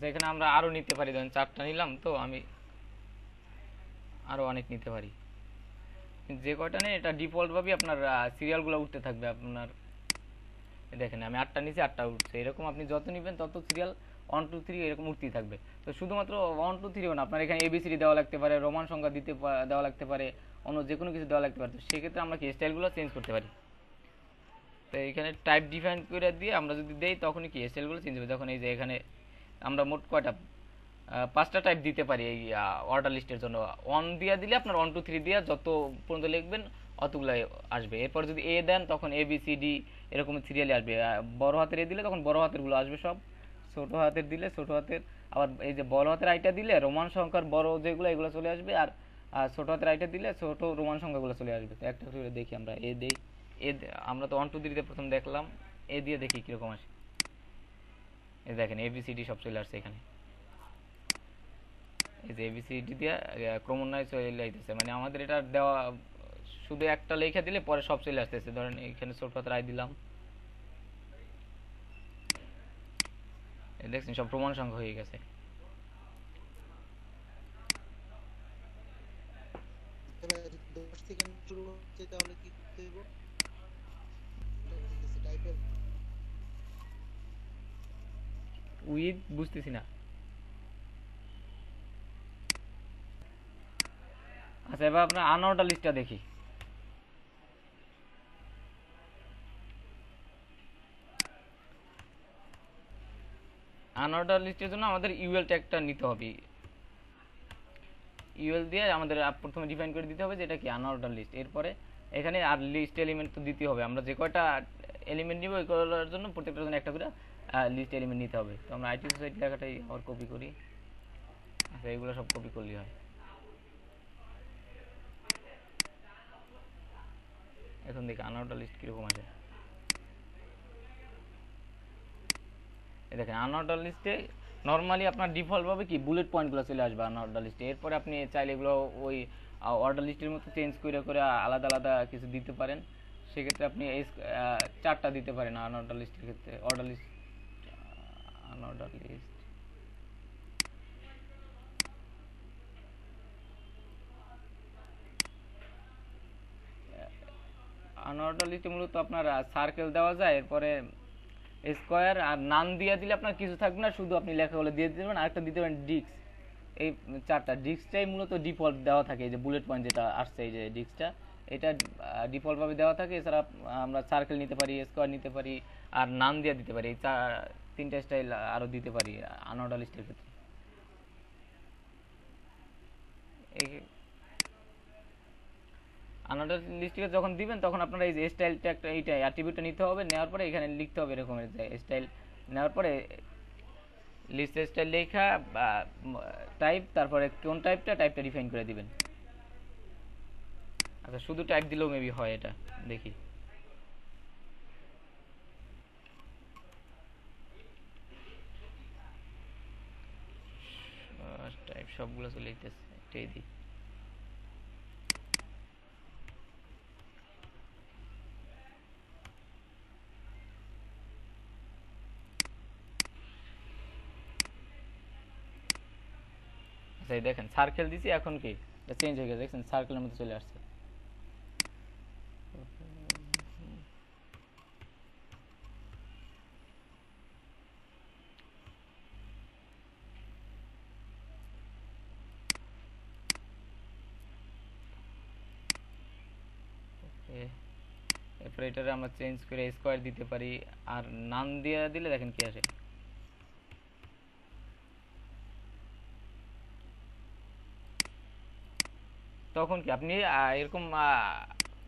আচ্ছা এখানে আমরা আরও নিতে পারি ধরেন চারটা নিলাম তো আমি আরও অনেক নিতে পারি যে কয়টা নেই এটা ডিফল্টভাবেই আপনার সিরিয়ালগুলো উঠতে থাকবে আপনার দেখেন আমি আটটা নিচে আটটা উঠছে এরকম আপনি যত নেবেন তত সিরিয়াল ওয়ান টু থ্রি এরকম উঠতেই থাকবে তো শুধুমাত্র ওয়ান টু থ্রিও না আপনার এখানে এবিসিডি দেওয়া লাগতে পারে রোমান সংখ্যা দিতে দেওয়া লাগতে পারে অন্য যে কোনো কিছু দেওয়া লাগতে পারে তো সেক্ষেত্রে আমরা কি স্টাইলগুলো চেঞ্জ করতে পারি তো এখানে টাইপ ডিফাইন করে দিয়ে আমরা যদি দেই তখনই কি স্টাইলগুলো চেঞ্জ হবে যখন এই যে এখানে আমরা মোট কয়টা পাঁচটা টাইপ দিতে পারি এই অর্ডার লিস্টের জন্য ওয়ান দিয়া দিলে আপনার ওয়ান টু থ্রি দিয়া যত পর্যন্ত লিখবেন অতগুলো আসবে এরপর যদি এ দেন তখন এ বি সি ডি এরকম সিরিয়ালি আসবে বড় হাতের এ দিলে তখন বড় হাতেরগুলো আসবে সব ছোটো হাতের দিলে ছোটো হাতের আবার এই যে বড় হাতের আইটা দিলে রোমান সংখ্যার বড় যেগুলো এগুলো চলে আসবে আর ছোট হাতের আইটা দিলে ছোটো রোমান সংখ্যাগুলো চলে আসবে তো একটা করে দেখি আমরা এ দেই এ আমরা তো ওয়ান টু দিতে প্রথম দেখলাম এ দিয়ে দেখি কীরকম আসে এই দেখেন এবিসিডি সব চলে আসছে এখানে এই যে এবিসিডি দিয়ে ক্রমোন্নয় চলে আইতেছে মানে আমাদের এটা দেওয়া শুধু একটা লেখা দিলে পরে সব চলে আসতেছে ধরেন এখানে সোরফাত রায় দিলাম দেখছেন সব প্রমাণ সংখ্যা হয়ে গেছে তাহলে কি উইথ বুঝতেছি না আচ্ছা এবার আপনার আনঅর্ডার লিস্টটা দেখি আনঅর্ডার লিস্টের জন্য আমাদের ইউএল ট্যাগটা নিতে হবে ইউএল দিয়ে আমাদের প্রথমে ডিফাইন করে দিতে হবে যে এটা কি আনঅর্ডার লিস্ট এরপরে এখানে আর লিস্ট এলিমেন্ট তো দিতে হবে আমরা যে কয়টা এলিমেন্ট নিব ওই কয়টার জন্য প্রত্যেকটার জন্য একটা করে লিস্ট হ্যাঁ, এলিমেন্ট নিতে হবে তো আমরা আইটি সোসাইটি লেখাটাই আবার কপি করি আচ্ছা এইগুলো সব কপি করলেই হয় এখন দেখি আনারটা লিস্ট কীরকম আছে এই দেখেন আনারটা লিস্টে নর্মালি আপনার ডিফল্টভাবে কি বুলেট পয়েন্টগুলো চলে আসবে আনারটা লিস্টে এরপরে আপনি চাইলে এগুলো ওই অর্ডার লিস্টের মতো চেঞ্জ করে করে আলাদা আলাদা কিছু দিতে পারেন সেক্ষেত্রে আপনি এই চারটা দিতে পারেন আনারটা লিস্টের ক্ষেত্রে order list order list unordered লিস্টে মূলত আপনার সার্কেল দেওয়া যায় এরপরে স্কোয়ার আর নাম দিয়ে দিলে আপনার কিছু থাকবে না শুধু আপনি লেখাগুলো দিয়ে দিতে পারেন আরেকটা দিতে পারেন ডিক্স এই চারটা ডিস্কটাই মূলত ডিফল্ট দেওয়া থাকে এই যে বুলেট পয়েন্ট যেটা আসছে এই যে ডিস্কটা এটা ডিফল্টভাবে দেওয়া থাকে এছাড়া আমরা সার্কেল নিতে পারি স্কোয়ার নিতে পারি আর নাম দিয়ে দিতে পারি চার তিনটা স্টাইল আরও দিতে পারি আনঅর্ডার স্টাইল ক্ষেত্রে আনঅর্ডার লিস্টিকে যখন দিবেন তখন আপনারা এই যে স্টাইলটা একটা এইটা অ্যাট্রিবিউটটা নিতে হবে নেওয়ার পরে এখানে লিখতে হবে এরকম স্টাইল নেওয়ার পরে লিস্ট স্টাইল লেখা টাইপ তারপরে কোন টাইপটা টাইপটা ডিফাইন করে দিবেন আচ্ছা শুধু টাইপ দিলেও মেবি হয় এটা দেখি সবগুলো চলে যেতেছে এটাই দিই আচ্ছা, দেখেন সার্কেল দিছি এখন কি চেঞ্জ হয়ে গেছে দেখছেন সার্কেলের মধ্যে চলে আসছে এরপরে এটারে আমরা চেঞ্জ করে স্কোয়ার দিতে পারি আর নাম দিয়ে দিলে দেখেন কি আসে তখন কি আপনি এরকম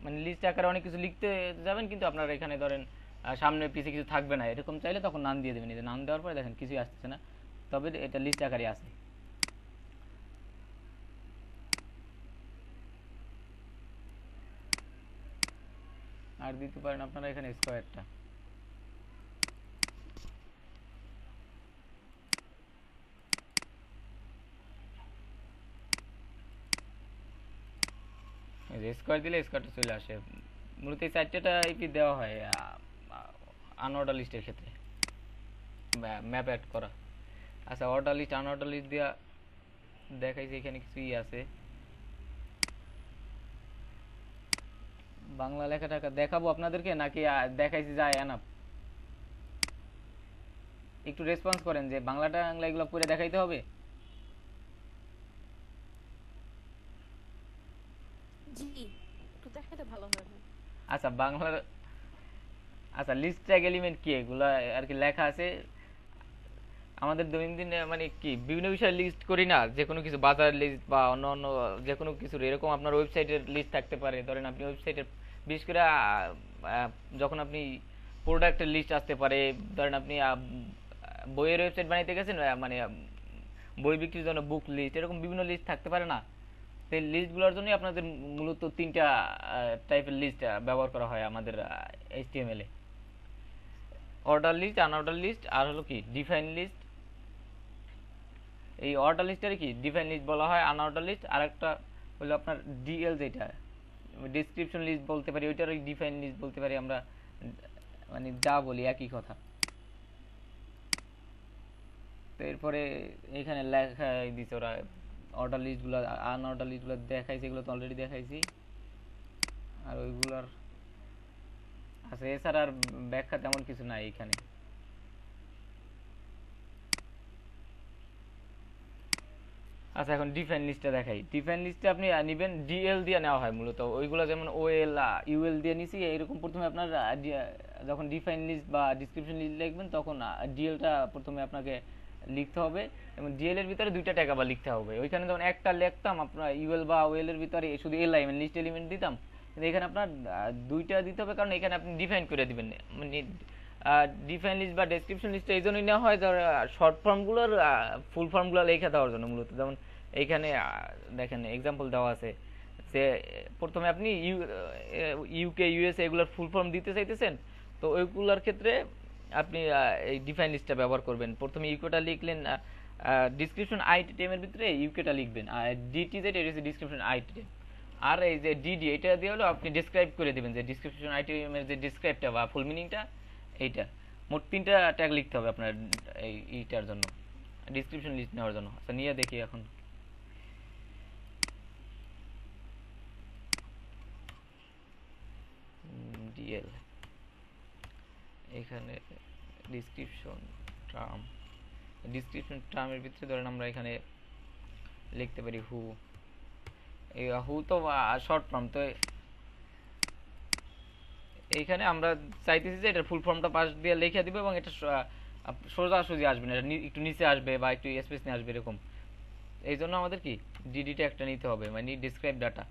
মানে লিস্ট আকারে অনেক কিছু লিখতে যাবেন কিন্তু আপনার এখানে ধরেন সামনে পিছিয়ে কিছু থাকবে না এরকম চাইলে তখন নাম দিয়ে দেবেন নাম দেওয়ার পরে দেখেন কিছুই আসছে না তবে এটা লিস্ট আকারে আসে আর দিতে পারেন আপনারা এখানে স্কোয়ারটা স্কোয়ার দিলে স্কোয়ারটা চলে আসে মূলত এই চারটেটা ইপি দেওয়া হয় আনঅর্ডার লিস্টের ক্ষেত্রে ম্যাপ অ্যাড করা আচ্ছা অর্ডার লিস্ট আনঅর্ডার লিস্ট দেওয়া দেখাইছে এখানে কিছুই আছে বাংলা লেখা টাকা দেখাবো আপনাদেরকে নাকি দেখাইছি যায় এনাফ একটু রেসপন্স করেন যে বাংলাটা বাংলা এগুলো করে দেখাইতে হবে আচ্ছা বাংলার আচ্ছা লিস্ট ট্যাগ এলিমেন্ট কি এগুলো আর কি লেখা আছে আমাদের দৈনন্দিন মানে কি বিভিন্ন বিষয়ে লিস্ট করি না যে কোনো কিছু বাজার লিস্ট বা অন্য অন্য যে কোনো কিছুর এরকম আপনার ওয়েবসাইটের লিস্ট থাকতে পারে ধরেন আপনি ওয়েবসাইটের বিশেষ করে যখন আপনি প্রোডাক্টের লিস্ট আসতে পারে ধরেন আপনি বইয়ের ওয়েবসাইট বানাইতে গেছেন মানে বই বিক্রির জন্য বুক লিস্ট এরকম বিভিন্ন লিস্ট থাকতে পারে না সেই লিস্টগুলোর জন্যই আপনাদের মূলত তিনটা টাইপের লিস্ট ব্যবহার করা হয় আমাদের এইচটিএমএল এ অর্ডার লিস্ট আনঅর্ডার লিস্ট আর হলো কি ডিফাইন লিস্ট এই অর্ডার লিস্টের কি ডিফাইন লিস্ট বলা হয় আনঅর্ডার লিস্ট আর একটা হলো আপনার ডিএল যেটা ডিসক্রিপশন লিস্ট বলতে পারি ওইটার ওই ডিফাইন লিস্ট বলতে পারি আমরা মানে যা বলি একই কথা তো এরপরে এখানে লেখা দিছে ওরা অর্ডার লিস্টগুলো আনঅর্ডার লিস্টগুলো দেখাইছে এগুলো তো অলরেডি দেখাইছি আর ওইগুলোর আচ্ছা এছাড়া আর ব্যাখ্যা তেমন কিছু নাই এখানে আচ্ছা এখন ডিফেন্ড লিস্টটা দেখাই ডিফেন্ড লিস্টে আপনি নেবেন ডিএল দিয়ে নেওয়া হয় মূলত ওইগুলো যেমন ওএল ইউএল দিয়ে নিছি এইরকম প্রথমে আপনার যখন ডিফাইন লিস্ট বা ডিসক্রিপশন লিস্ট লিখবেন তখন ডিএলটা প্রথমে আপনাকে লিখতে হবে এবং ডিএল এর ভিতরে দুইটা ট্যাগ আবার লিখতে হবে ওইখানে যখন একটা লিখতাম আপনার ইউএল বা ওএল এর ভিতরে শুধু এল আই লিস্ট এলিমেন্ট দিতাম কিন্তু এখানে আপনার দুইটা দিতে হবে কারণ এখানে আপনি ডিফাইন করে দিবেন মানে ডিফাইন লিস্ট বা ডেসক্রিপশন লিস্টটা এই জন্যই নেওয়া হয় ধর শর্ট ফর্মগুলোর ফুল ফর্মগুলো লেখা দেওয়ার জন্য মূলত যেমন এইখানে দেখেন এক্সাম্পল দেওয়া আছে যে প্রথমে আপনি ইউ ইউকে ইউএসএ এগুলোর ফুল ফর্ম দিতে চাইতেছেন তো ওইগুলোর ক্ষেত্রে আপনি এই ডিফাইন লিস্টটা ব্যবহার করবেন প্রথমে ইউকেটা লিখলেন ডিসক্রিপশন এর ভিতরে ইউকেটা লিখবেন আর ডিটি যেটা এটা হচ্ছে ডিসক্রিপশন আইটেম আর এই যে ডিডি এটা দিয়ে হলো আপনি ডিসক্রাইব করে দেবেন যে ডিসক্রিপশন এর যে ডিসক্রাইবটা বা ফুল মিনিংটা এইটা মোট তিনটা ট্যাগ লিখতে হবে আপনার এই ইটার জন্য ডিসক্রিপশন লিস্ট নেওয়ার জন্য আচ্ছা নিয়ে দেখি এখন ডিএল এখানে ডিসক্রিপশন টার্ম ডিসক্রিপশন টার্মের ভিতরে ধরেন আমরা এখানে লিখতে পারি হু এই হু তো শর্ট ফর্ম তো এইখানে আমরা চাইতেছি যে এটার ফুল ফর্মটা পাশ দিয়ে লিখে দিব এবং এটা সোজাসুজি আসবে না একটু নিচে আসবে বা একটু স্পেস নিয়ে আসবে এরকম এই জন্য আমাদের কি ডিডিটা একটা নিতে হবে মানে ডিসক্রাইব ডাটা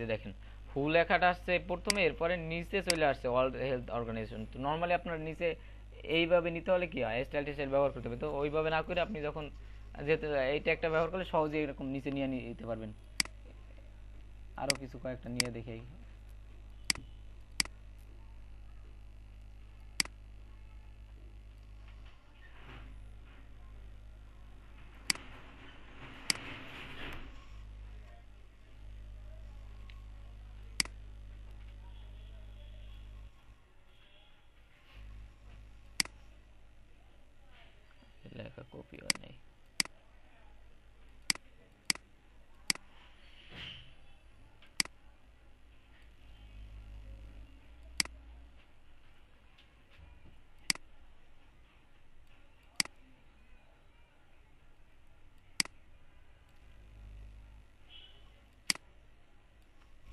যে দেখেন হু লেখাটা আসছে প্রথমে এরপরে নিচে চলে আসছে ওয়ার্ল্ড হেলথ অর্গানাইজেশন তো নর্মালি আপনার নিচে এইভাবে নিতে হলে কি হয় স্টাইল টেস্টাইল ব্যবহার করতে হবে তো ওইভাবে না করে আপনি যখন যেহেতু এইটা একটা ব্যবহার করলে সহজেই এরকম নিচে নিয়ে নিতে পারবেন আরও কিছু কয়েকটা নিয়ে দেখে কপি হই নাই।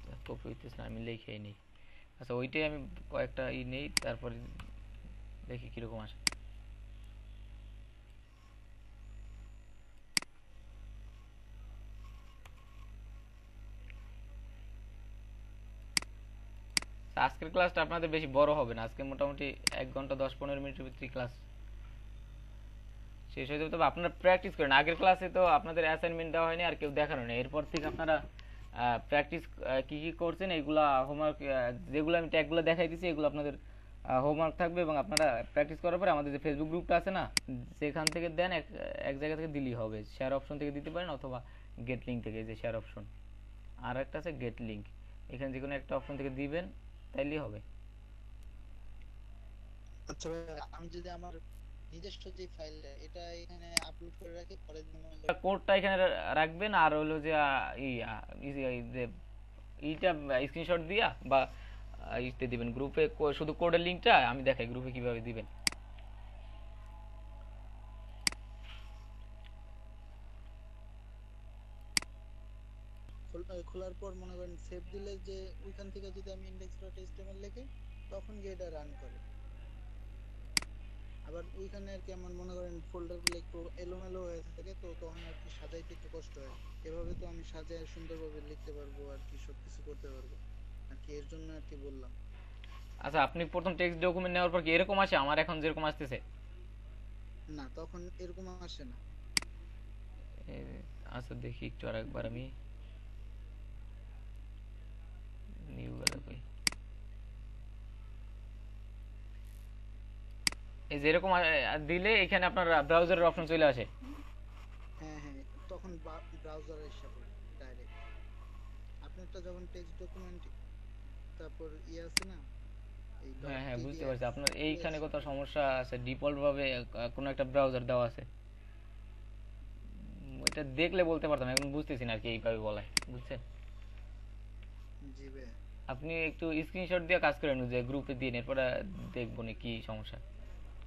এটা কপি করতে সামনে লেখাই নাই। আচ্ছা ওইটাই আমি একটা ইনিট তারপর লিখে কি রকম আছে। আজকের ক্লাসটা আপনাদের বেশি বড় হবে না আজকে মোটামুটি এক ঘন্টা দশ পনেরো মিনিটের ভিতরে ক্লাস শেষ হয়ে যাবে তবে আপনারা প্র্যাকটিস করেন আগের ক্লাসে তো আপনাদের অ্যাসাইনমেন্ট দেওয়া হয়নি আর কেউ দেখানো নেই এরপর থেকে আপনারা প্র্যাকটিস কী কী করছেন এইগুলো হোমওয়ার্ক যেগুলো আমি ট্যাগুলো দেখাই দিচ্ছি এগুলো আপনাদের হোমওয়ার্ক থাকবে এবং আপনারা প্র্যাকটিস করার পরে আমাদের যে ফেসবুক গ্রুপটা আছে না সেখান থেকে দেন এক এক জায়গা থেকে দিলেই হবে শেয়ার অপশন থেকে দিতে পারেন অথবা গেট লিঙ্ক থেকে যে শেয়ার অপশন আর একটা আছে গেট লিঙ্ক এখানে যে কোনো একটা অপশন থেকে দিবেন তাইলে হবে আচ্ছা আমি যদি আমার নিজস্ব যে ফাইলটা এটা এখানে আপলোড করে রাখি পরে কোডটা এখানে রাখবেন আর হলো যে যে এইটা স্ক্রিনশট দিয়া বা ইতে দিবেন গ্রুপে শুধু কোডের লিংকটা আমি দেখাই গ্রুপে কিভাবে দিবেন খোলার পর মনে করেন সেভ দিলে যে ওইখান থেকে যদি আমি ইন্ডেক্স ডট এসটিএমএল লিখি তখন গিয়ে এটা রান করে আবার ওইখানে আর কি আমার মনে করেন ফোল্ডারগুলো একটু এলোমেলো হয়ে থাকে তো তখন আর কি সাজাইতে একটু কষ্ট হয় এভাবে তো আমি সাজায় সুন্দরভাবে লিখতে পারবো আর কি সব কিছু করতে পারবো আর কি এর জন্য আর কি বললাম আচ্ছা আপনি প্রথম টেক্সট ডকুমেন্ট নেওয়ার পর কি এরকম আসে আমার এখন যেরকম আসতেছে না তখন এরকম আসে না আচ্ছা দেখি একটু আরেকবার আমি new variable এই যে এরকম দিলে এখানে আপনার ব্রাউজারের অপশন চলে আসে হ্যাঁ হ্যাঁ তখন ব্রাউজারে এসে পড়ে ডাইরেক্ট আপনি তো যখন টেক্সট ডকুমেন্ট তারপর ই ইয়ে আছে না হ্যাঁ হ্যাঁ বুঝতে পারছি আপনার এইখানে কত সমস্যা আছে ডিফল্ট ভাবে কোনো একটা ব্রাউজার দেওয়া আছে এটা দেখলে বলতে পারতাম এখন বুঝতেছি না আর কি এইভাবে বলে বুঝছেন আপনি একটু স্ক্রিনশট দিয়ে কাজ করেন যে গ্রুপে দিন এরপরে দেখবো না কি সমস্যা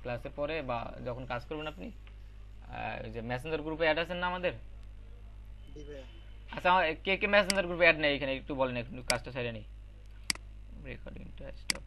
ক্লাসের পরে বা যখন কাজ করবেন আপনি যে মেসেঞ্জার গ্রুপে অ্যাড আছেন না আমাদের আচ্ছা কে কে মেসেঞ্জার গ্রুপে অ্যাড নেই এখানে একটু বলেন একটু কাজটা সেরে নেই রেকর্ডিংটা স্টপ